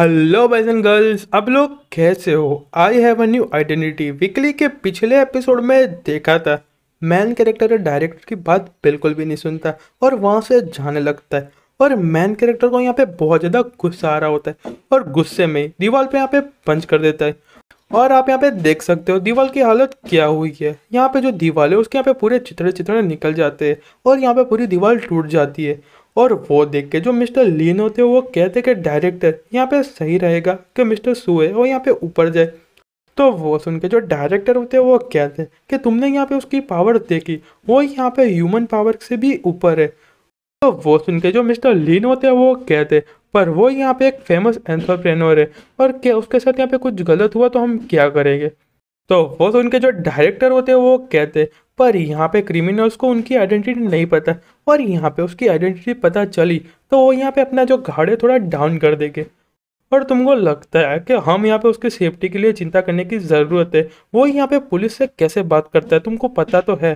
hello boys and girls आप लोग कैसे हो I have a new identity weekly के पिछले एपिसोड में देखा था मैन कैरेक्टर डायरेक्टर की बात बिल्कुल भी नहीं सुनता और वहाँ से जाने लगता है और मैन कैरेक्टर को यहाँ पे बहुत ज़्यादा गुस्सा आ रहा होता है और गुस्से में दीवार पे यहाँ पे पंच कर देता है और आप यहाँ पे देख सकते हो दीवार की हालत क्या हुई है यहाँ पे जो दीवार है उसके यहाँ पे पूरे चित्र चित्र निकल जाते हैं और यहाँ पे पूरी दीवार टूट जाती है और वो देख के जो मिस्टर लीन होते हैं वो कहते कि डायरेक्टर यहाँ पे सही रहेगा कि मिस्टर सुए वो यहाँ पे ऊपर जाए तो वो सुन के जो डायरेक्टर होते हैं वो कहते हैं कि तुमने यहाँ पे उसकी पावर देखी वो यहाँ पे ह्यूमन पावर से भी ऊपर है तो वो सुन के जो मिस्टर लीन होते हैं वो कहते हैं पर वो यहाँ पे एक फेमस एंट्रप्रेनोर है और क्या उसके साथ यहाँ पे कुछ गलत हुआ तो हम क्या करेंगे तो वो सुन के जो डायरेक्टर होते हैं वो कहते पर यहाँ पे क्रिमिनल्स को उनकी आइडेंटिटी नहीं पता और यहाँ पे उसकी आइडेंटिटी पता चली तो वो यहाँ पे अपना जो घाड़े थोड़ा डाउन कर देंगे और तुमको लगता है कि हम यहाँ पे उसकी सेफ्टी के लिए चिंता करने की ज़रूरत है वो यहाँ पे पुलिस से कैसे बात करता है तुमको पता तो है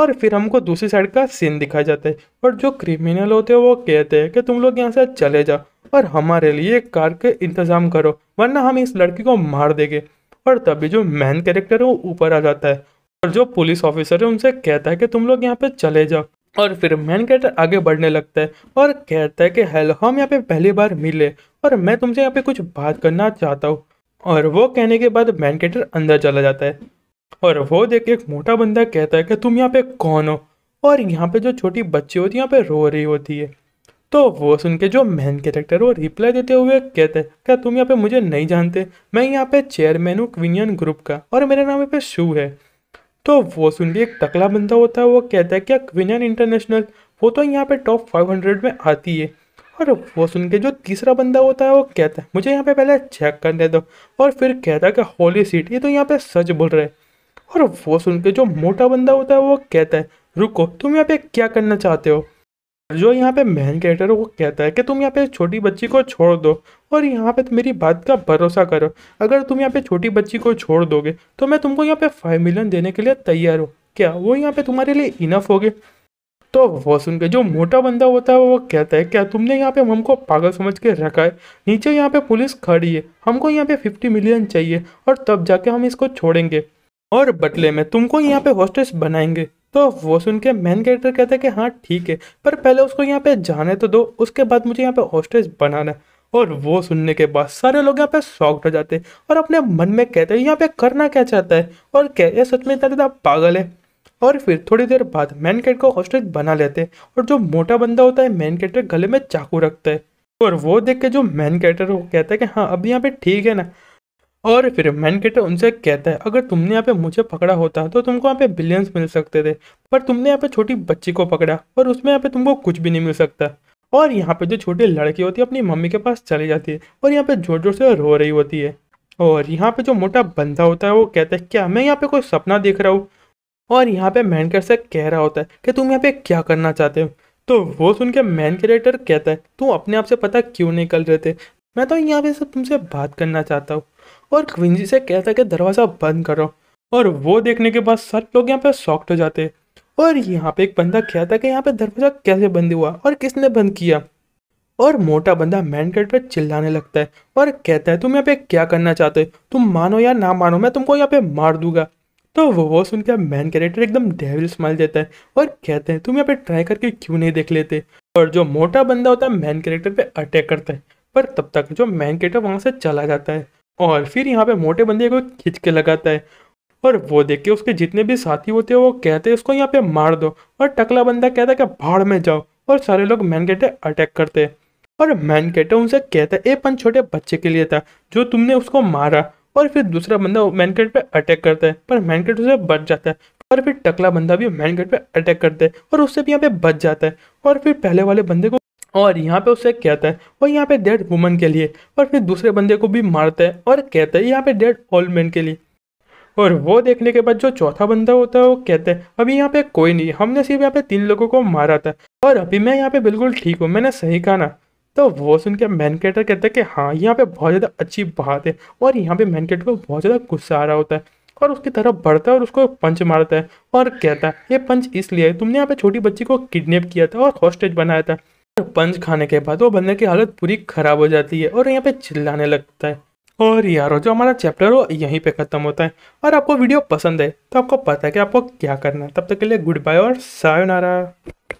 और फिर हमको दूसरी साइड का सीन दिखाया जाता है और जो क्रिमिनल होते हैं वो कहते हैं कि तुम लोग यहाँ से चले जाओ और हमारे लिए कार के इंतज़ाम करो वरना हम इस लड़की को मार देंगे और तभी जो मैन कैरेक्टर है वो ऊपर आ जाता है और जो पुलिस ऑफिसर है उनसे कहता है कि तुम लोग यहाँ पे चले जाओ और फिर मैन कैरेक्टर आगे बढ़ने लगता है और कहता है कि हेलो हम यहाँ पे पहली बार मिले और मैं तुमसे यहाँ पे कुछ बात करना चाहता हूँ और वो कहने के बाद मैन कैरेक्टर अंदर चला जाता है और वो देख के एक मोटा बंदा कहता है कि तुम यहाँ पे कौन हो और यहाँ पे जो छोटी बच्ची होती है यहाँ पे रो रही होती है तो वो सुन के जो मैन कैरेक्टर वो रिप्लाई देते हुए कहते हैं क्या तुम यहाँ पे मुझे नहीं जानते मैं यहाँ पे चेयरमैन हूँ क्विनियन ग्रुप का और मेरा नाम यहाँ पे शू है तो वो सुन के एक तकला बंदा होता है वो कहता है क्या क्विनियन इंटरनेशनल वो तो यहाँ पे टॉप 500 में आती है और वो सुन के जो तीसरा बंदा होता है वो कहता है मुझे यहाँ पे पहले चेक करने दो और फिर कहता है कि होली सीट ये तो यहाँ पे सच बोल रहे और वो सुन के जो मोटा बंदा होता है वो कहता है रुको तुम यहाँ पे क्या करना चाहते हो जो यहाँ पे मेन कैरेक्टर है वो कहता है कि तुम यहाँ पे छोटी बच्ची को छोड़ दो और यहाँ पे तो मेरी बात का भरोसा करो अगर तुम यहाँ पे छोटी बच्ची को छोड़ दोगे तो मैं तुमको यहाँ पे फाइव मिलियन देने के लिए तैयार हूँ क्या वो यहाँ पे तुम्हारे लिए इनफ हो तो वो सुन के जो मोटा बंदा होता है वो कहता है क्या तुमने यहाँ पे हमको पागल समझ के रखा है नीचे यहाँ पे पुलिस खड़ी है हमको यहाँ पे फिफ्टी मिलियन चाहिए और तब जाके हम इसको छोड़ेंगे और बटले में तुमको यहाँ पे होस्टेस बनाएंगे तो वो सुन के मेन कैरेक्टर कहता है कि हाँ ठीक है पर पहले उसको यहाँ पे जाने तो दो उसके बाद मुझे यहाँ पे हॉस्टेज बनाना है और वो सुनने के बाद सारे लोग यहाँ पे शॉक्ड हो जाते हैं और अपने मन में कहते हैं यहाँ पे करना क्या चाहता है और क्या ये सच में इतना पागल है और फिर थोड़ी देर बाद मैन कैट को हॉस्टेज बना लेते हैं और जो मोटा बंदा होता है मैन कैटर गले में चाकू रखता है और वो देख के जो मैन कैटर वो कहता है कि हाँ अब यहाँ पे ठीक है ना और फिर मैनकेटर उनसे कहता है अगर तुमने यहाँ पे मुझे पकड़ा होता तो तुमको यहाँ पे बिलियंस मिल सकते थे पर तुमने यहाँ पे छोटी बच्ची को पकड़ा और उसमें यहाँ पे तुमको कुछ भी नहीं मिल सकता और यहाँ पे जो छोटी लड़की होती है अपनी मम्मी के पास चली जाती है और यहाँ पे जोर जोर से रो रही होती है और यहाँ पे जो मोटा बंदा होता है वो कहता है क्या मैं यहाँ पे कोई सपना देख रहा हूँ और यहाँ पे मैनकेटर से कह रहा होता है कि तुम यहाँ पे क्या करना चाहते हो तो वो सुन के मैन कैरेक्टर कहता है तुम अपने आप से पता क्यों नहीं कर रहे थे मैं तो यहाँ पे सब तुमसे बात करना चाहता हूँ और क्विंजी से कहता कि दरवाज़ा बंद करो और वो देखने के बाद सब लोग यहाँ पे सॉक्ट हो जाते और यहाँ पे एक बंदा कहता कि यहाँ पे दरवाज़ा कैसे बंद हुआ और किसने बंद किया और मोटा बंदा मैन गेट पर चिल्लाने लगता है और कहता है तुम यहाँ पे क्या करना चाहते हो तुम मानो या ना मानो मैं तुमको यहाँ पे मार दूंगा तो वो वो सुनकर मैन कैरेक्टर एकदम डेविल स्माइल देता है और कहते हैं तुम यहाँ पे ट्राई करके क्यों नहीं देख लेते और जो मोटा बंदा होता है मैन कैरेक्टर पे अटैक करता है पर तब तक जो मैन कैरेक्टर वहाँ से चला जाता है और फिर यहाँ पे मोटे बंदे को खींच के लगाता है और वो देख के उसके जितने भी साथी होते हैं वो कहते हैं उसको यहाँ पे मार दो और टकला बंदा कहता है कि भाड़ में जाओ और सारे लोग मैनकेटे अटैक करते हैं और मैनकेटे उनसे कहता है ए पन छोटे बच्चे के लिए था जो तुमने उसको मारा और फिर दूसरा बंदा मैनकेट पे अटैक करता है पर मैनकेट उसे बच जाता है और फिर टकला बंदा भी मैनकेट पे अटैक करता है और उससे भी यहाँ पे बच जाता है और फिर पहले वाले बंदे को और यहाँ पे उसे कहता है और यहाँ पे डेड वुमन के लिए और फिर दूसरे बंदे को भी मारता है और कहता है यहाँ पे डेड ओल्ड मैन के लिए और वो देखने के बाद जो चौथा बंदा होता है वो कहता है अभी यहाँ पे कोई नहीं हमने सिर्फ यहाँ पे तीन लोगों को मारा था और अभी मैं यहाँ पे बिल्कुल ठीक हूँ मैंने सही कहा ना तो वो सुन के मैनकेटर कहता है कि हाँ यहाँ पे बहुत ज़्यादा अच्छी बात है और यहाँ पे मैन को बहुत ज़्यादा गुस्सा आ रहा होता है और उसकी तरफ बढ़ता है और उसको पंच मारता है और कहता है ये पंच इसलिए तुमने यहाँ पे छोटी बच्ची को किडनेप किया था और हॉस्टेज बनाया था पंच खाने के बाद वो बंदे की हालत पूरी खराब हो जाती है और यहाँ पे चिल्लाने लगता है और यारो जो हमारा चैप्टर हो यहीं पे ख़त्म होता है और आपको वीडियो पसंद है तो आपको पता है कि आपको क्या करना है तब तक के लिए गुड बाय और सायोनारा